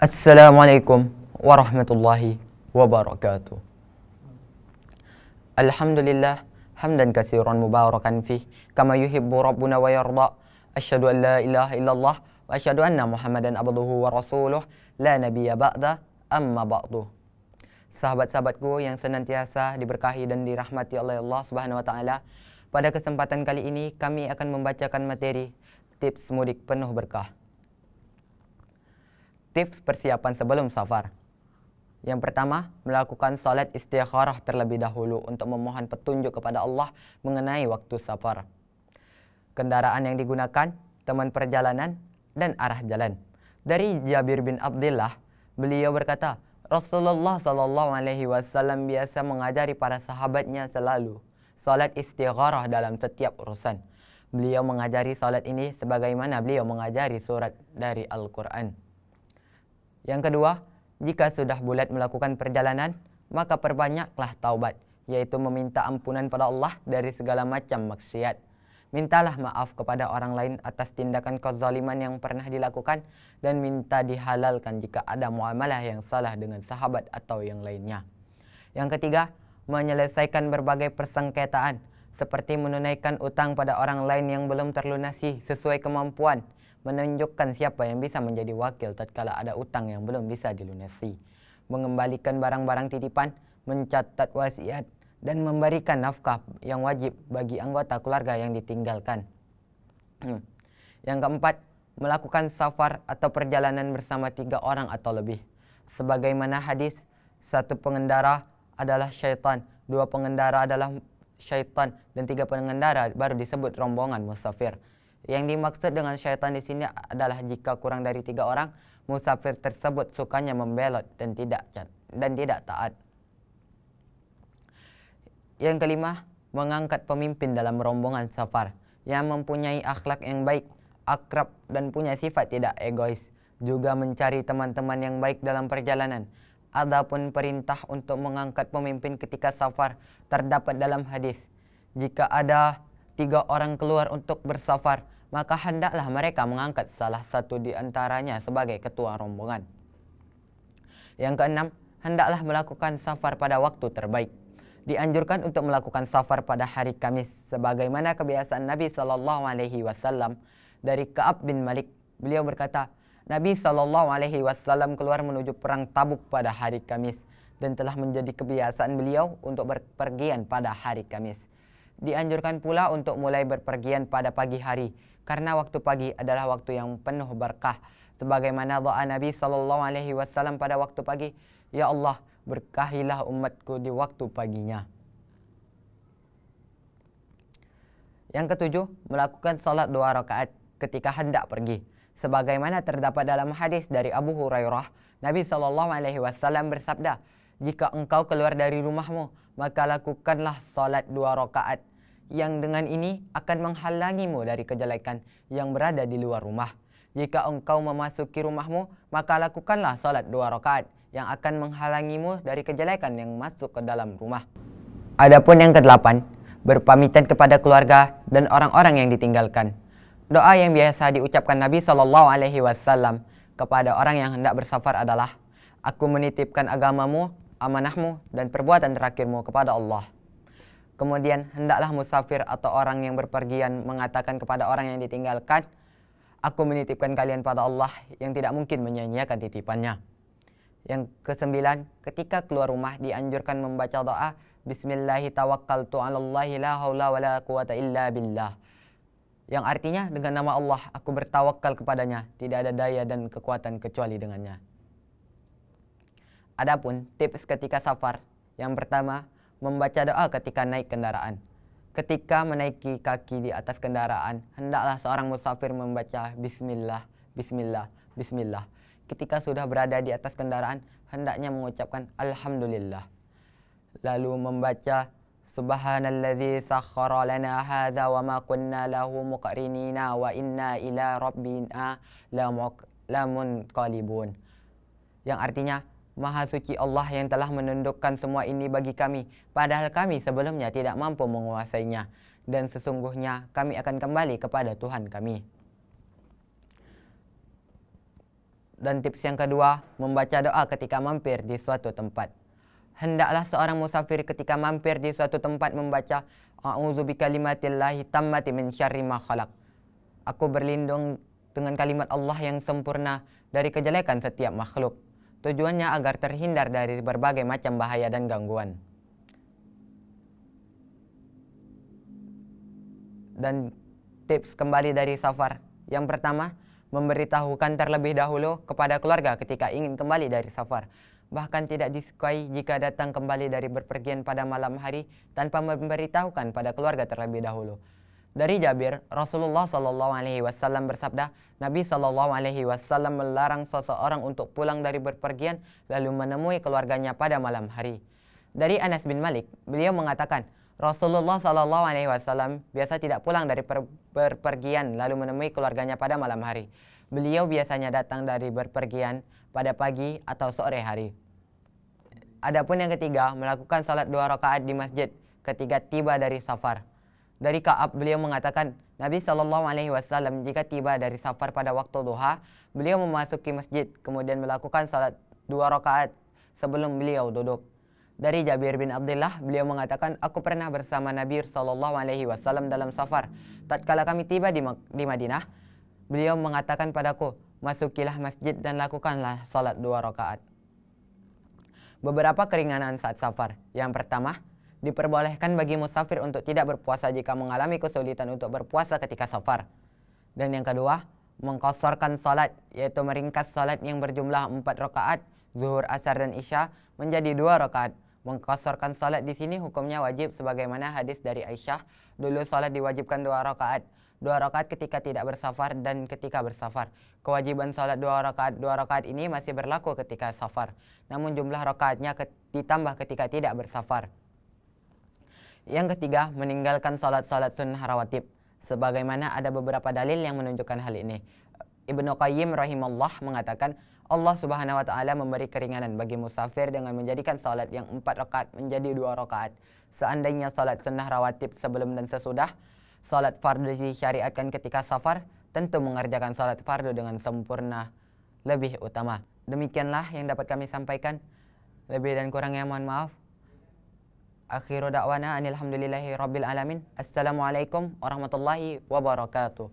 Assalamualaikum warahmatullahi wabarakatuh. Alhamdulillah hamdan katsiran mubarakan fih kama yuhibbu rabbuna wa yarda. Asyhadu an la ilaha illallah wa asyhadu anna Muhammadan abduhu wa rasuluh la nabiyya ba'da amma ba'du. Sahabat-sahabatku yang senantiasa diberkahi dan dirahmati oleh Allah Subhanahu wa taala. Pada kesempatan kali ini kami akan membacakan materi tips mudik penuh berkah Tips persiapan sebelum safar. Yang pertama, melakukan salat istikharah terlebih dahulu untuk memohon petunjuk kepada Allah mengenai waktu safar. Kendaraan yang digunakan, teman perjalanan, dan arah jalan. Dari Jabir bin Abdullah, beliau berkata, Rasulullah Shallallahu alaihi wasallam biasa mengajari para sahabatnya selalu salat istigharah dalam setiap urusan. Beliau mengajari salat ini sebagaimana beliau mengajari surat dari Al-Qur'an. Yang kedua, jika sudah bulat melakukan perjalanan, maka perbanyaklah taubat, yaitu meminta ampunan pada Allah dari segala macam maksiat. Mintalah maaf kepada orang lain atas tindakan kezaliman yang pernah dilakukan dan minta dihalalkan jika ada muamalah yang salah dengan sahabat atau yang lainnya. Yang ketiga, menyelesaikan berbagai persengketaan seperti menunaikan utang pada orang lain yang belum terlunasi sesuai kemampuan – menunjukkan siapa yang bisa menjadi wakil tatkala ada utang yang belum bisa dilunasi, mengembalikan barang-barang titipan, mencatat wasiat, dan memberikan nafkah yang wajib bagi anggota keluarga yang ditinggalkan. Hmm. yang keempat, melakukan safar atau perjalanan bersama tiga orang atau lebih. Sebagaimana hadis, satu pengendara adalah syaitan, dua pengendara adalah syaitan, dan tiga pengendara baru disebut rombongan musafir. Yang dimaksud dengan syaitan di sini adalah jika kurang dari tiga orang, musafir tersebut sukanya membelot dan tidak dan tidak taat. Yang kelima, mengangkat pemimpin dalam rombongan safar yang mempunyai akhlak yang baik, akrab dan punya sifat tidak egois. Juga mencari teman-teman yang baik dalam perjalanan. Adapun perintah untuk mengangkat pemimpin ketika safar terdapat dalam hadis. Jika ada tiga orang keluar untuk bersafar, maka hendaklah mereka mengangkat salah satu di antaranya sebagai ketua rombongan. Yang keenam, hendaklah melakukan safar pada waktu terbaik. Dianjurkan untuk melakukan safar pada hari Kamis sebagaimana kebiasaan Nabi sallallahu alaihi wasallam dari Ka'ab bin Malik. Beliau berkata, Nabi sallallahu alaihi wasallam keluar menuju perang Tabuk pada hari Kamis dan telah menjadi kebiasaan beliau untuk berpergian pada hari Kamis. dianjurkan pula untuk mulai berpergian pada pagi hari karena waktu pagi adalah waktu yang penuh berkah sebagaimana doa Nabi sallallahu alaihi wasallam pada waktu pagi ya Allah berkahilah umatku di waktu paginya Yang ketujuh melakukan salat dua rakaat ketika hendak pergi sebagaimana terdapat dalam hadis dari Abu Hurairah Nabi sallallahu alaihi wasallam bersabda jika engkau keluar dari rumahmu maka lakukanlah salat dua rakaat yang dengan ini akan menghalangimu dari kejelekan yang berada di luar rumah. Jika engkau memasuki rumahmu, maka lakukanlah salat dua rakaat yang akan menghalangimu dari kejelekan yang masuk ke dalam rumah. Adapun yang kedelapan, berpamitan kepada keluarga dan orang-orang yang ditinggalkan. Doa yang biasa diucapkan Nabi Shallallahu Alaihi Wasallam kepada orang yang hendak bersafar adalah, Aku menitipkan agamamu, amanahmu, dan perbuatan terakhirmu kepada Allah. Kemudian hendaklah musafir atau orang yang berpergian mengatakan kepada orang yang ditinggalkan, Aku menitipkan kalian pada Allah yang tidak mungkin menyanyiakan titipannya. Yang kesembilan, ketika keluar rumah dianjurkan membaca doa Bismillahi tawakkal alallahi la hawla wa la billah. Yang artinya dengan nama Allah aku bertawakal kepadanya, tidak ada daya dan kekuatan kecuali dengannya. Adapun tips ketika safar, yang pertama membaca doa ketika naik kendaraan. Ketika menaiki kaki di atas kendaraan, hendaklah seorang musafir membaca bismillah, bismillah, bismillah. Ketika sudah berada di atas kendaraan, hendaknya mengucapkan alhamdulillah. Lalu membaca Subhanalladzi sakhkhara lana hadza wa ma kunna lahu muqrinina wa inna ila rabbina lamunqalibun. Yang artinya Maha suci Allah yang telah menundukkan semua ini bagi kami, padahal kami sebelumnya tidak mampu menguasainya, dan sesungguhnya kami akan kembali kepada Tuhan kami. Dan tips yang kedua, membaca doa ketika mampir di suatu tempat. Hendaklah seorang musafir ketika mampir di suatu tempat membaca A'udzu bikalimatillahi tammati min syarri ma khalaq. Aku berlindung dengan kalimat Allah yang sempurna dari kejelekan setiap makhluk. Tujuannya agar terhindar dari berbagai macam bahaya dan gangguan. Dan tips kembali dari safar. Yang pertama, memberitahukan terlebih dahulu kepada keluarga ketika ingin kembali dari safar. Bahkan tidak disukai jika datang kembali dari berpergian pada malam hari tanpa memberitahukan pada keluarga terlebih dahulu. Dari Jabir, Rasulullah Shallallahu Alaihi Wasallam bersabda, Nabi Shallallahu Alaihi Wasallam melarang seseorang untuk pulang dari berpergian lalu menemui keluarganya pada malam hari. Dari Anas bin Malik, beliau mengatakan, Rasulullah Shallallahu Alaihi Wasallam biasa tidak pulang dari berpergian lalu menemui keluarganya pada malam hari. Beliau biasanya datang dari berpergian pada pagi atau sore hari. Adapun yang ketiga, melakukan salat dua rakaat di masjid ketika tiba dari safar. Dari Kaab beliau mengatakan, Nabi Shallallahu Alaihi Wasallam jika tiba dari safar pada waktu duha, beliau memasuki masjid kemudian melakukan salat dua rakaat sebelum beliau duduk. Dari Jabir bin Abdullah, beliau mengatakan, aku pernah bersama Nabi Shallallahu Alaihi Wasallam dalam safar. Tatkala kami tiba di, di Madinah, beliau mengatakan padaku, masukilah masjid dan lakukanlah salat dua rakaat. Beberapa keringanan saat safar. Yang pertama, Diperbolehkan bagi musafir untuk tidak berpuasa jika mengalami kesulitan untuk berpuasa ketika safar. Dan yang kedua, mengkosorkan salat, yaitu meringkas salat yang berjumlah empat rakaat, zuhur, asar, dan isya menjadi dua rakaat. Mengkosorkan salat di sini hukumnya wajib sebagaimana hadis dari Aisyah, dulu salat diwajibkan dua rakaat. Dua rakaat ketika tidak bersafar dan ketika bersafar. Kewajiban salat dua rakaat dua rakaat ini masih berlaku ketika safar. Namun jumlah rakaatnya ditambah ketika tidak bersafar. Yang ketiga, meninggalkan salat-salat sunnah rawatib. Sebagaimana ada beberapa dalil yang menunjukkan hal ini. Ibnu Qayyim rahimahullah mengatakan, Allah subhanahu wa ta'ala memberi keringanan bagi musafir dengan menjadikan salat yang empat rakaat menjadi dua rakaat. Seandainya salat sunnah rawatib sebelum dan sesudah, salat fardu disyariatkan ketika safar, tentu mengerjakan salat fardu dengan sempurna lebih utama. Demikianlah yang dapat kami sampaikan. Lebih dan kurangnya mohon maaf. Akhiru da'wana anilhamdulillahi rabbil alamin. Assalamualaikum warahmatullahi wabarakatuh.